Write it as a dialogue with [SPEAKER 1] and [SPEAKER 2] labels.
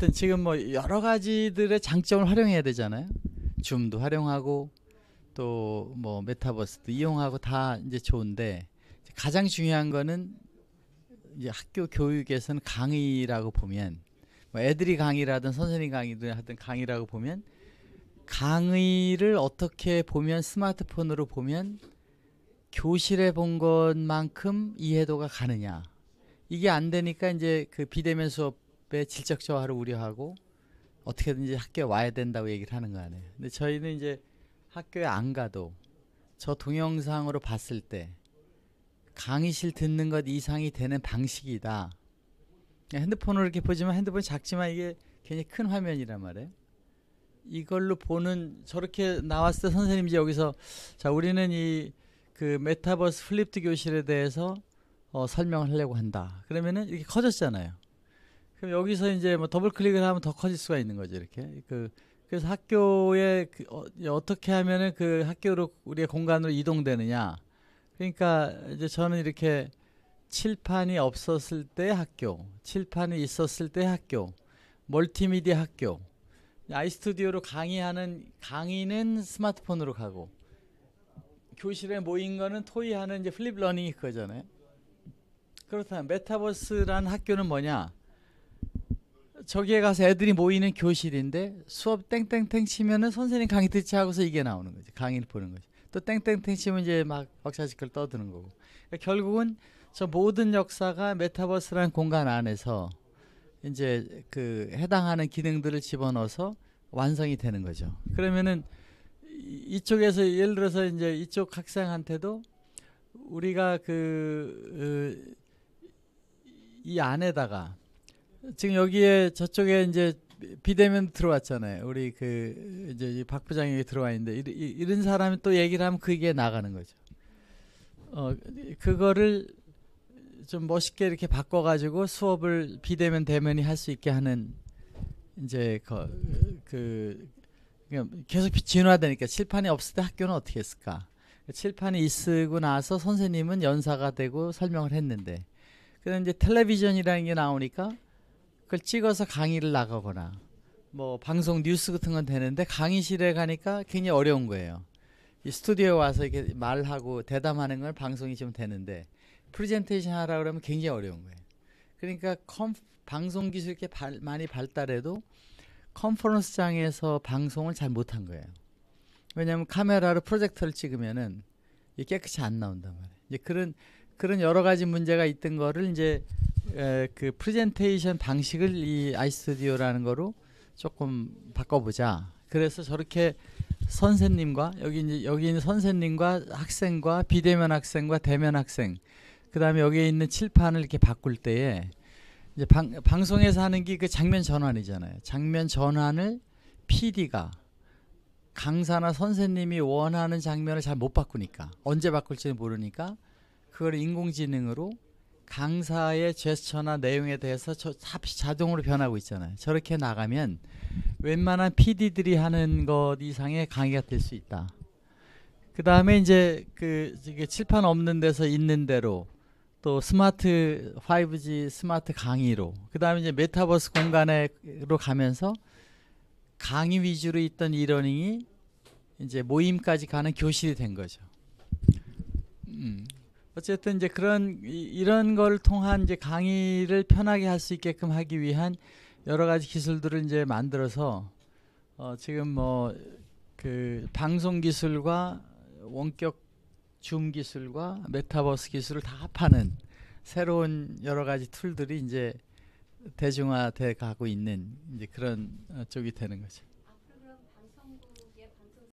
[SPEAKER 1] 하여튼 지금 뭐 여러 가지들의 장점을 활용해야 되잖아요. 줌도 활용하고 또 뭐 메타버스도 이용하고 다 이제 좋은데 가장 중요한 거는 이제 학교 교육에서는 강의라고 보면 뭐 애들이 강의라든 선생님 강의든 하든 강의라고 보면 강의를 어떻게 보면 스마트폰으로 보면 교실에 본 것만큼 이해도가 가느냐 이게 안 되니까 이제 그 비대면 수업 집에 질적 저하를 우려하고 어떻게든지 학교에 와야 된다고 얘기를 하는 거 아니에요. 근데 저희는 이제 학교에 안 가도 저 동영상으로 봤을 때 강의실 듣는 것 이상이 되는 방식이다. 핸드폰으로 이렇게 보지만 핸드폰 이 작지만 이게 굉장히 큰 화면이란 말이에요. 이걸로 보는 저렇게 나왔을 때 선생님 이제 여기서 자 우리는 이 그 메타버스 플립드 교실에 대해서 어, 설명을 하려고 한다. 그러면은 이렇게 커졌잖아요. 그럼 여기서 이제 뭐 더블 클릭을 하면 더 커질 수가 있는 거죠 이렇게 그 그래서 학교에 그 어, 떻게 하면은 그 학교로 우리의 공간으로 이동되느냐 그러니까 이제 저는 이렇게 칠판이 없었을 때 학교 칠판이 있었을 때 학교 멀티미디어 학교 아이스튜디오로 강의하는 강의는 스마트폰으로 가고 교실에 모인 거는 토의하는 이제 플립 러닝이 그거잖아요. 그렇다면 메타버스란 학교는 뭐냐? 저기에 가서 애들이 모이는 교실인데 수업 땡땡땡 치면은 선생님 강의 듣지 하고서 이게 나오는 거지. 강의를 보는 거지. 또 땡땡땡 치면 이제 막박사직을 떠드는 거고. 그러니까 결국은 저 모든 역사가 메타버스라는 공간 안에서 이제 그 해당하는 기능들을 집어넣어서 완성이 되는 거죠. 그러면은 이쪽에서 예를 들어서 이제 이쪽 학생한테도 우리가 그이 어, 안에다가 지금 여기에 저쪽에 이제 비대면 들어왔잖아요. 우리 그 이제 박 부장이 여 들어와 있는데 이, 이, 이런 사람이 또 얘기를 하면 그게 나가는 거죠. 어 그거를 좀 멋있게 이렇게 바꿔가지고 수업을 비대면 대면이 할 수 있게 하는 이제 그, 그 계속 진화되니까 칠판이 없을 때 학교는 어떻게 했을까? 칠판이 있고 나서 선생님은 연사가 되고 설명을 했는데, 그런데 이제 텔레비전이라는 게 나오니까 그걸 찍어서 강의를 나가거나 뭐 방송 뉴스 같은 건 되는데 강의실에 가니까 굉장히 어려운 거예요. 이 스튜디오에 와서 이렇게 말하고 대담하는 건 방송이 좀 되는데 프레젠테이션 하라 그러면 굉장히 어려운 거예요. 그러니까 컴, 방송 기술이 이렇게 발, 많이 발달해도 컨퍼런스장에서 방송을 잘 못한 거예요. 왜냐하면 카메라로 프로젝터를 찍으면은 깨끗이 안 나온단 말이에요. 이제 그런 그런 여러 가지 문제가 있던 거를 이제 에, 예, 그 프레젠테이션 방식을 이 아이스튜디오라는 거로 조금 바꿔보자. 그래서 저렇게 선생님과 여기 이제 여기 있는 선생님과 학생과 비대면 학생과 대면 학생 그다음에 여기에 있는 칠판을 이렇게 바꿀 때에 이제 방, 방송에서 하는 게 그 장면 전환이잖아요. 장면 전환을 PD가 강사나 선생님이 원하는 장면을 잘 못 바꾸니까 언제 바꿀지 모르니까 그걸 인공지능으로 강사의 제스처나 내용에 대해서 저, 시 자동으로 변하고 있잖아요. 저렇게 나가면 웬만한 PD들이 하는 것 이상의 강의가 될 수 있다. 그 다음에 이제 그 칠판 없는 데서 있는 대로 또 스마트 5G 스마트 강의로 그 다음에 이제 메타버스 공간으로 가면서 강의 위주로 있던 이러닝이 이제 모임까지 가는 교실이 된 거죠. 어쨌든 이제 그런 이, 런걸 통한 이제 강의를 편하게 할 수 있게끔 하기 위한 여러 가지 기술들을 이제 만들어서 어, 지금 뭐그 방송 기술과 원격 줌 기술과 메타버스 기술을 다 합하는 새로운 여러 가지 툴들이 이제 대중화돼 가고 있는 이제 그런 어, 쪽이 되는 거죠.